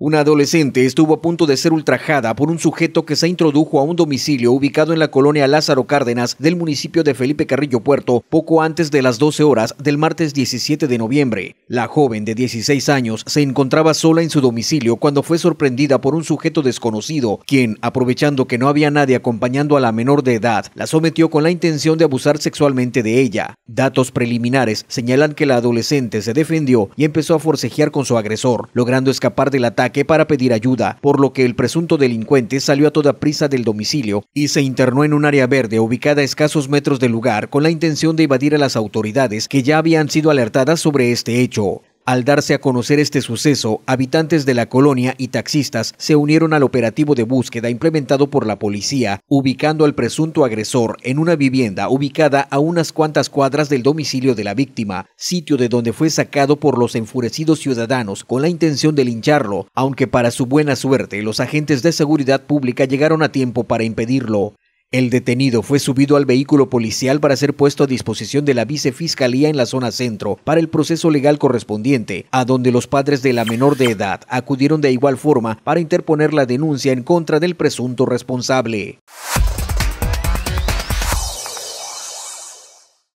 Una adolescente estuvo a punto de ser ultrajada por un sujeto que se introdujo a un domicilio ubicado en la colonia Lázaro Cárdenas del municipio de Felipe Carrillo Puerto poco antes de las 12 horas del martes 17 de noviembre. La joven de 16 años se encontraba sola en su domicilio cuando fue sorprendida por un sujeto desconocido, quien, aprovechando que no había nadie acompañando a la menor de edad, la sometió con la intención de abusar sexualmente de ella. Datos preliminares señalan que la adolescente se defendió y empezó a forcejear con su agresor, logrando escapar del ataque que para pedir ayuda, por lo que el presunto delincuente salió a toda prisa del domicilio y se internó en un área verde ubicada a escasos metros del lugar con la intención de evadir a las autoridades que ya habían sido alertadas sobre este hecho. Al darse a conocer este suceso, habitantes de la colonia y taxistas se unieron al operativo de búsqueda implementado por la policía, ubicando al presunto agresor en una vivienda ubicada a unas cuantas cuadras del domicilio de la víctima, sitio de donde fue sacado por los enfurecidos ciudadanos con la intención de lincharlo, aunque para su buena suerte los agentes de seguridad pública llegaron a tiempo para impedirlo. El detenido fue subido al vehículo policial para ser puesto a disposición de la vicefiscalía en la zona centro para el proceso legal correspondiente, a donde los padres de la menor de edad acudieron de igual forma para interponer la denuncia en contra del presunto responsable.